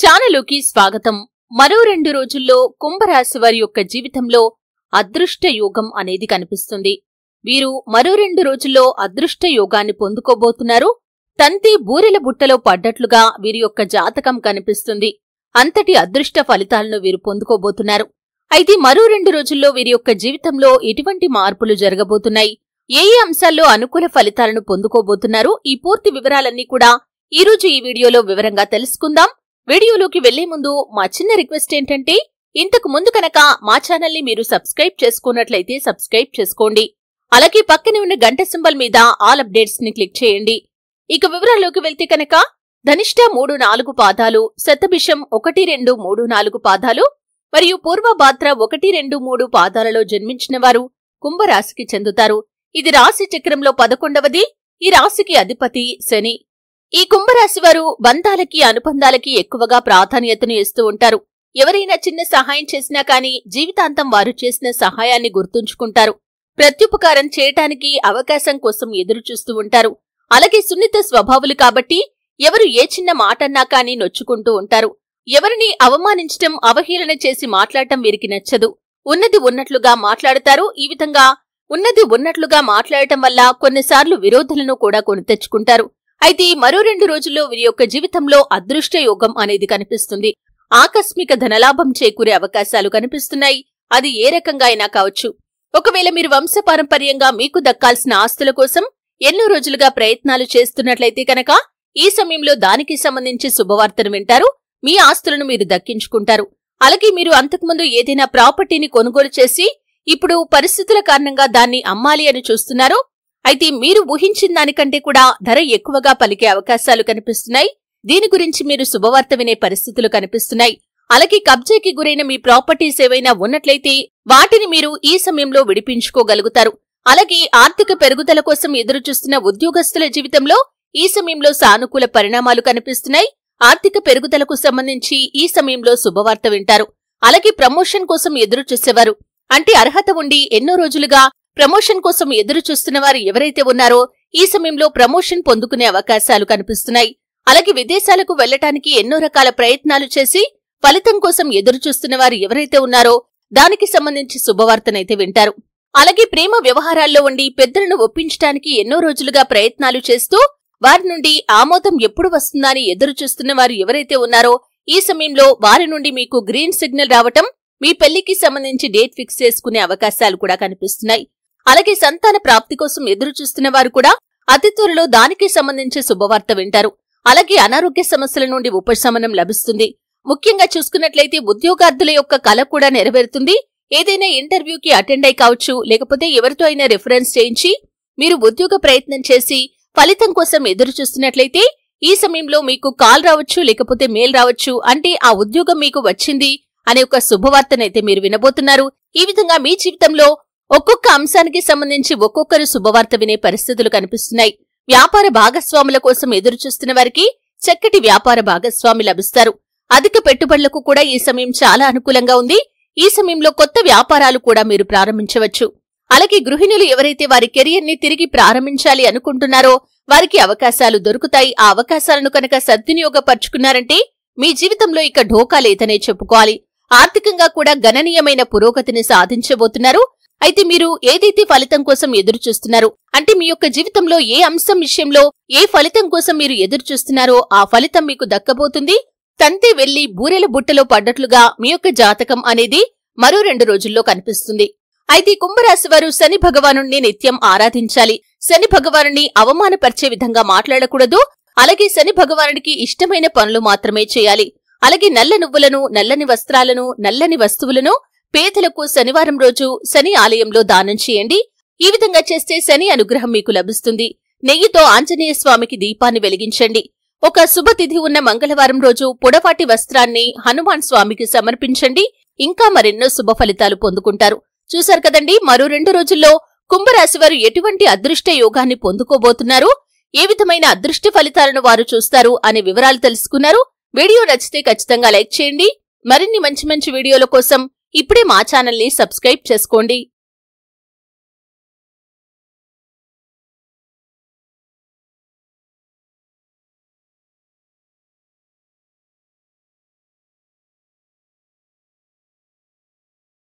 ఛానలుకి స్వాగతం మరో రెండు రోజుల్లో కుంభరాశి వారి యొక్క జీవితంలో అదృష్ట యోగం అనేది కనిపిస్తుంది వీరు మరో రెండు రోజుల్లో అదృష్ట యోగాన్ని పొందుకోబోతున్నారు తంతి బూరెల బుట్టలో పడ్డట్లుగా వీరి యొక్క జాతకం కనిపిస్తుంది అంతటి అదృష్ట ఫలితాలను వీరు పొందుకోబోతున్నారు అయితే మరో రెండు రోజుల్లో వీరి యొక్క జీవితంలో ఎటువంటి మార్పులు జరగబోతున్నాయి ఏ ఏ అంశాల్లో అనుకూల ఫలితాలను పొందుకోబోతున్నారు ఈ పూర్తి వివరాలన్నీ కూడా ఈరోజు ఈ వీడియోలో వివరంగా తెలుసుకుందాం వీడియోలోకి వెళ్లే ముందు మా చిన్న రిక్వెస్ట్ ఏంటంటే ఇంతకు ముందు కనుక మా ని మీరు సబ్స్క్రైబ్ చేసుకున్నట్లయితే సబ్స్క్రైబ్ చేసుకోండి అలాగే పక్కనే ఉన్న గంట సింబల్ మీద ఆల్ అప్డేట్స్ ని క్లిక్ చేయండి ఇక వివరాల్లోకి వెళ్తే కనుక ధనిష్ట మూడు నాలుగు పాదాలు శతభిషం ఒకటి రెండు మూడు నాలుగు పాదాలు మరియు పూర్వభాద్ర ఒకటి రెండు మూడు పాదాలలో జన్మించిన వారు కుంభరాశికి చెందుతారు ఇది రాశి చక్రంలో పదకొండవది ఈ రాశికి అధిపతి శని ఈ కుంభరాశి వారు బంధాలకి అనుబంధాలకి ఎక్కువగా ప్రాధాన్యతను ఇస్తూ ఉంటారు ఎవరైనా చిన్న సహాయం చేసినా కానీ జీవితాంతం వారు చేసిన సహాయాన్ని గుర్తుంచుకుంటారు ప్రత్యుపకారం చేయటానికి అవకాశం కోసం ఎదురు చూస్తూ ఉంటారు అలాగే సున్నిత స్వభావులు కాబట్టి ఎవరు ఏ చిన్న మాటన్నా కానీ నొచ్చుకుంటూ ఉంటారు ఎవరిని అవమానించటం అవహేళన చేసి మాట్లాడటం వీరికి నచ్చదు ఉన్నది ఉన్నట్లుగా మాట్లాడతారు ఈ విధంగా ఉన్నది ఉన్నట్లుగా మాట్లాడటం వల్ల కొన్నిసార్లు విరోధులను కూడా కొని తెచ్చుకుంటారు అయితే మరో రెండు రోజుల్లో వీరి యొక్క జీవితంలో అదృష్ట యోగం అనేది కనిపిస్తుంది ఆకస్మిక ధనలాభం చేకూరే అవకాశాలు కనిపిస్తున్నాయి అది ఏ రకంగా అయినా కావచ్చు ఒకవేళ మీరు వంశపారంపర్యంగా మీకు దక్కాల్సిన ఆస్తుల కోసం ఎన్నో రోజులుగా ప్రయత్నాలు చేస్తున్నట్లయితే కనుక ఈ సమయంలో దానికి సంబంధించి శుభవార్తను వింటారు మీ ఆస్తులను మీరు దక్కించుకుంటారు అలాగే మీరు అంతకుముందు ఏదైనా ప్రాపర్టీని కొనుగోలు చేసి ఇప్పుడు పరిస్థితుల కారణంగా దాన్ని అమ్మాలి అని చూస్తున్నారు అయితే మీరు ఊహించిన దానికంటే కూడా ధర ఎక్కువగా పలికే అవకాశాలు కనిపిస్తున్నాయి దీని గురించి మీరు శుభవార్త వినే పరిస్థితులు కనిపిస్తున్నాయి అలాగే కబ్జాకి గురైన మీ ప్రాపర్టీస్ ఏవైనా ఉన్నట్లయితే వాటిని మీరు ఈ సమయంలో విడిపించుకోగలుగుతారు అలాగే ఆర్థిక పెరుగుదల కోసం ఎదురుచూస్తున్న ఉద్యోగస్తుల జీవితంలో ఈ సమయంలో సానుకూల పరిణామాలు కనిపిస్తున్నాయి ఆర్థిక పెరుగుదలకు సంబంధించి ఈ సమయంలో శుభవార్త వింటారు అలాగే ప్రమోషన్ కోసం ఎదురుచూసేవారు అంటే అర్హత ఉండి ఎన్నో రోజులుగా ప్రమోషన్ కోసం ఎదురు చూస్తున్న వారు ఎవరైతే ఉన్నారో ఈ సమయంలో ప్రమోషన్ పొందుకునే అవకాశాలు కనిపిస్తున్నాయి అలాగే విదేశాలకు వెళ్లటానికి ఎన్నో రకాల ప్రయత్నాలు చేసి ఫలితం కోసం ఎదురు చూస్తున్న వారు ఎవరైతే ఉన్నారో దానికి సంబంధించి శుభవార్తనైతే వింటారు అలాగే ప్రేమ వ్యవహారాల్లో ఉండి పెద్దలను ఒప్పించడానికి ఎన్నో రోజులుగా ప్రయత్నాలు చేస్తూ వారి నుండి ఆమోదం ఎప్పుడు వస్తుందని ఎదురు చూస్తున్న వారు ఎవరైతే ఉన్నారో ఈ సమయంలో వారి నుండి మీకు గ్రీన్ సిగ్నల్ రావటం మీ పెళ్లికి సంబంధించి డేట్ ఫిక్స్ చేసుకునే అవకాశాలు కూడా కనిపిస్తున్నాయి అలాగే సంతాన ప్రాప్తి కోసం ఎదురుచూస్తున్న వారు కూడా అతి త్వరలో దానికి సంబంధించి శుభవార్త వింటారు అలాగే అనారోగ్య సమస్యల నుండి ఉపశమనం లభిస్తుంది ముఖ్యంగా చూసుకున్నట్లయితే ఉద్యోగార్థుల యొక్క కళ కూడా నెరవేరుతుంది ఏదైనా ఇంటర్వ్యూకి అటెండ్ అయి కావచ్చు లేకపోతే ఎవరితో అయినా రిఫరెన్స్ చేయించి మీరు ఉద్యోగ ప్రయత్నం చేసి ఫలితం కోసం ఎదురు చూస్తున్నట్లయితే ఈ సమయంలో మీకు కాల్ రావచ్చు లేకపోతే మెయిల్ రావచ్చు అంటే ఆ ఉద్యోగం మీకు వచ్చింది అనే ఒక శుభవార్తనైతే మీరు వినబోతున్నారు ఈ విధంగా మీ జీవితంలో ఒక్కొక్క అంశానికి సంబంధించి ఒక్కొక్కరు శుభవార్త వినే పరిస్థితులు కనిపిస్తున్నాయి వ్యాపార భాగస్వాముల కోసం ఎదురుచూస్తున్న వారికి చక్కటి వ్యాపార భాగస్వామి లభిస్తారు అధిక పెట్టుబడులకు కూడా ఈ సమయం చాలా అనుకూలంగా ఉంది ఈ సమయంలో కొత్త వ్యాపారాలు కూడా మీరు ప్రారంభించవచ్చు అలాగే గృహిణులు ఎవరైతే వారి ని తిరిగి ప్రారంభించాలి అనుకుంటున్నారో వారికి అవకాశాలు దొరుకుతాయి ఆ అవకాశాలను కనుక సద్వినియోగపరుచుకున్నారంటే మీ జీవితంలో ఇక ఢోకా లేదనే చెప్పుకోవాలి ఆర్థికంగా కూడా గణనీయమైన పురోగతిని సాధించబోతున్నారు అయితే మీరు ఏదైతే ఫలితం కోసం ఎదురు చూస్తున్నారు అంటే మీ యొక్క జీవితంలో ఏ అంశం విషయంలో ఏ ఫలితం కోసం మీరు ఎదురు చూస్తున్నారో ఆ ఫలితం మీకు దక్కబోతుంది తంతి వెళ్లి బూరెల బుట్టలో పడ్డట్లుగా మీ యొక్క జాతకం అనేది మరో రెండు రోజుల్లో కనిపిస్తుంది అయితే కుంభరాశి వారు శని భగవాను నిత్యం ఆరాధించాలి శని భగవానుని అవమానపరిచే విధంగా మాట్లాడకూడదు అలాగే శని భగవానుడికి ఇష్టమైన పనులు మాత్రమే చేయాలి అలాగే నల్ల నువ్వులను నల్లని వస్త్రాలను నల్లని వస్తువులను పేదలకు శనివారం రోజు శని ఆలయంలో దానం చేయండి ఈ విధంగా చేస్తే శని అనుగ్రహం మీకు లభిస్తుంది నెయ్యితో ఆంజనేయ స్వామికి దీపాన్ని వెలిగించండి ఒక శుభతిథి ఉన్న మంగళవారం రోజు పొడవాటి వస్త్రాన్ని హనుమాన్ స్వామికి సమర్పించండి ఇంకా మరెన్నో శుభ ఫలితాలు పొందుకుంటారు చూశారు కదండి మరో రెండు రోజుల్లో కుంభరాశి వారు ఎటువంటి అదృష్ట యోగాన్ని పొందుకోబోతున్నారు ఏ విధమైన అదృష్ట ఫలితాలను వారు చూస్తారు అనే వివరాలు తెలుసుకున్నారు వీడియో నచ్చితే ఖచ్చితంగా లైక్ చేయండి మరిన్ని మంచి మంచి వీడియోల కోసం ఇప్పుడే మా ఛానల్ని సబ్స్క్రైబ్ చేసుకోండి